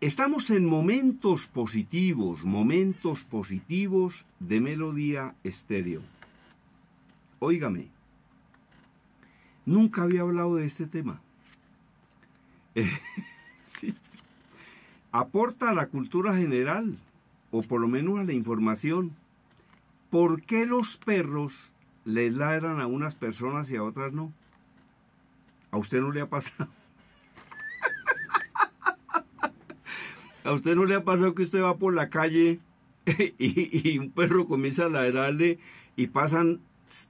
Estamos en momentos positivos, momentos positivos de melodía estéreo. Óigame, nunca había hablado de este tema. sí. Aporta a la cultura general, o por lo menos a la información. ¿Por qué los perros les ladran a unas personas y a otras no? ¿A usted no le ha pasado? ¿A usted no le ha pasado que usted va por la calle y, un perro comienza a ladrarle y pasan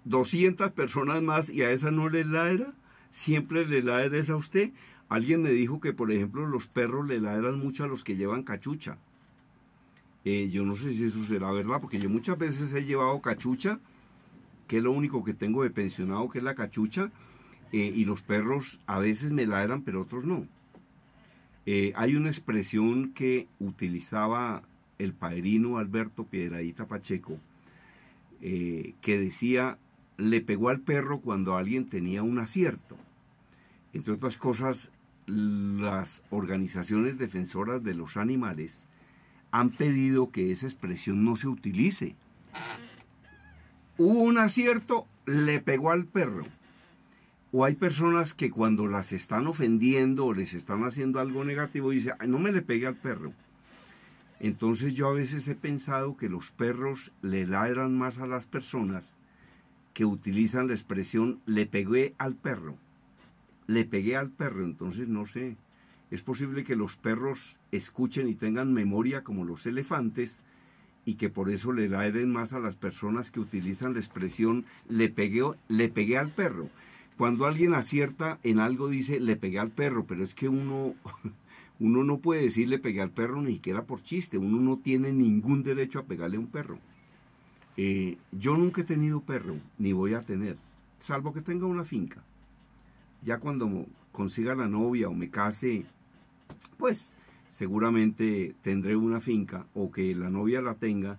200 personas más y a esa no le ladra? Siempre le ladra esa a usted. Alguien me dijo que, por ejemplo, los perros le ladran mucho a los que llevan cachucha. Eh, yo no sé si eso será verdad, porque yo muchas veces he llevado cachucha, que es lo único que tengo de pensionado, que es la cachucha, eh, y los perros a veces me ladran, pero otros no. Eh, hay una expresión que utilizaba el padrino Alberto Piedradita Pacheco, eh, que decía, le pegó al perro cuando alguien tenía un acierto. Entre otras cosas, las organizaciones defensoras de los animales han pedido que esa expresión no se utilice. Hubo un acierto, le pegó al perro. O hay personas que cuando las están ofendiendo o les están haciendo algo negativo, dice no me le pegué al perro. Entonces yo a veces he pensado que los perros le ladran más a las personas que utilizan la expresión le pegué al perro. Le pegué al perro, entonces no sé. Es posible que los perros escuchen y tengan memoria como los elefantes y que por eso le ladren más a las personas que utilizan la expresión le pegué, le pegué al perro. Cuando alguien acierta en algo dice, le pegué al perro, pero es que uno, uno no puede decir le pegué al perro ni siquiera por chiste, uno no tiene ningún derecho a pegarle a un perro. Eh, yo nunca he tenido perro, ni voy a tener, salvo que tenga una finca. Ya cuando consiga la novia o me case, pues seguramente tendré una finca o que la novia la tenga.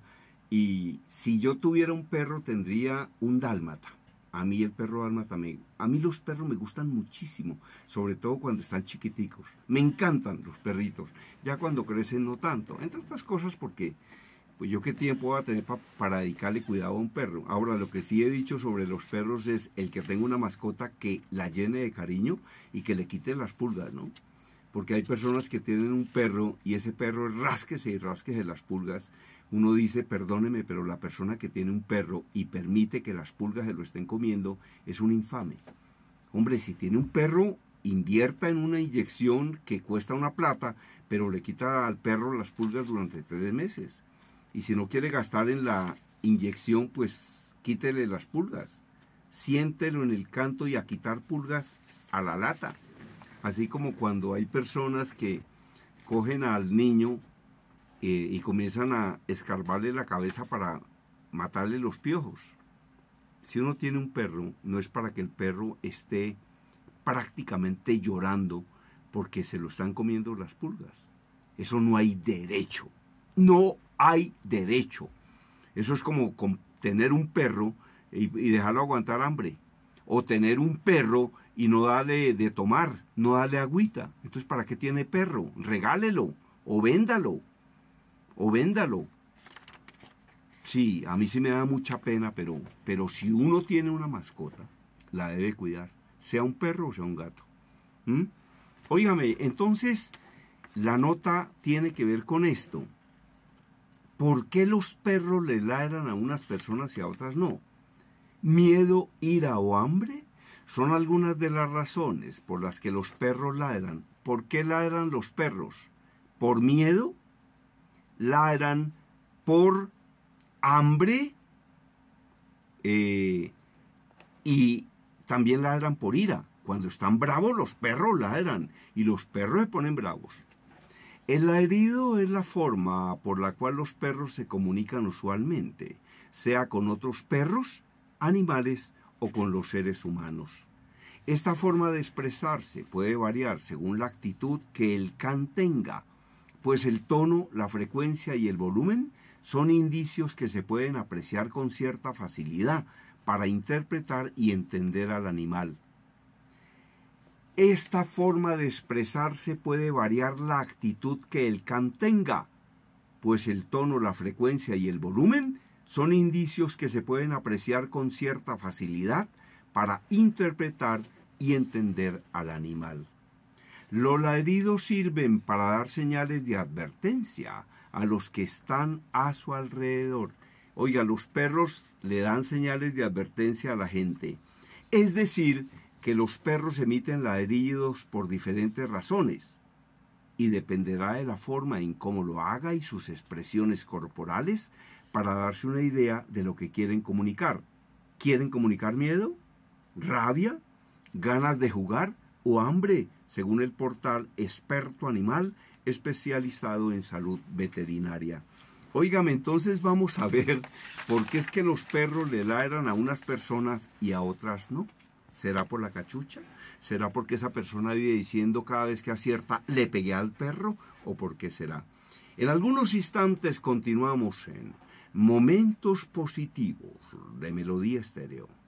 Y si yo tuviera un perro, tendría un dálmata. A mí el perro alma también. a mí los perros me gustan muchísimo, sobre todo cuando están chiquiticos. Me encantan los perritos, ya cuando crecen no tanto. Entre estas cosas porque pues yo qué tiempo voy a tener para dedicarle cuidado a un perro. Ahora, lo que sí he dicho sobre los perros es el que tenga una mascota que la llene de cariño y que le quite las pulgas, ¿no? Porque hay personas que tienen un perro y ese perro rasquese y rasquese las pulgas uno dice, perdóneme, pero la persona que tiene un perro y permite que las pulgas se lo estén comiendo es un infame. Hombre, si tiene un perro, invierta en una inyección que cuesta una plata, pero le quita al perro las pulgas durante tres meses. Y si no quiere gastar en la inyección, pues quítele las pulgas. Siéntelo en el canto y a quitar pulgas a la lata. Así como cuando hay personas que cogen al niño eh, y comienzan a escarbarle la cabeza para matarle los piojos. Si uno tiene un perro, no es para que el perro esté prácticamente llorando porque se lo están comiendo las pulgas. Eso no hay derecho. No hay derecho. Eso es como tener un perro y, y dejarlo aguantar hambre. O tener un perro y no darle de tomar, no darle agüita. Entonces, ¿para qué tiene perro? Regálelo o véndalo o véndalo. Sí, a mí sí me da mucha pena, pero, pero si uno tiene una mascota, la debe cuidar, sea un perro o sea un gato. Óigame, entonces la nota tiene que ver con esto. ¿Por qué los perros le ladran a unas personas y a otras no? ¿Miedo, ira o hambre? Son algunas de las razones por las que los perros ladran. ¿Por qué ladran los perros? ¿Por miedo? ladran por hambre eh, y también ladran por ira. Cuando están bravos los perros ladran y los perros se ponen bravos. El ladrido es la forma por la cual los perros se comunican usualmente, sea con otros perros, animales o con los seres humanos. Esta forma de expresarse puede variar según la actitud que el can tenga pues el tono, la frecuencia y el volumen son indicios que se pueden apreciar con cierta facilidad para interpretar y entender al animal. Esta forma de expresarse puede variar la actitud que el can tenga, pues el tono, la frecuencia y el volumen son indicios que se pueden apreciar con cierta facilidad para interpretar y entender al animal. Los ladridos sirven para dar señales de advertencia a los que están a su alrededor. Oiga, los perros le dan señales de advertencia a la gente. Es decir, que los perros emiten ladridos por diferentes razones y dependerá de la forma en cómo lo haga y sus expresiones corporales para darse una idea de lo que quieren comunicar. ¿Quieren comunicar miedo? ¿Rabia? ¿Ganas de jugar? ¿O hambre? según el portal Experto Animal, especializado en salud veterinaria. Óigame, entonces vamos a ver por qué es que los perros le ladran a unas personas y a otras no. ¿Será por la cachucha? ¿Será porque esa persona vive diciendo cada vez que acierta, le pegué al perro? ¿O por qué será? En algunos instantes continuamos en Momentos Positivos de Melodía Estéreo.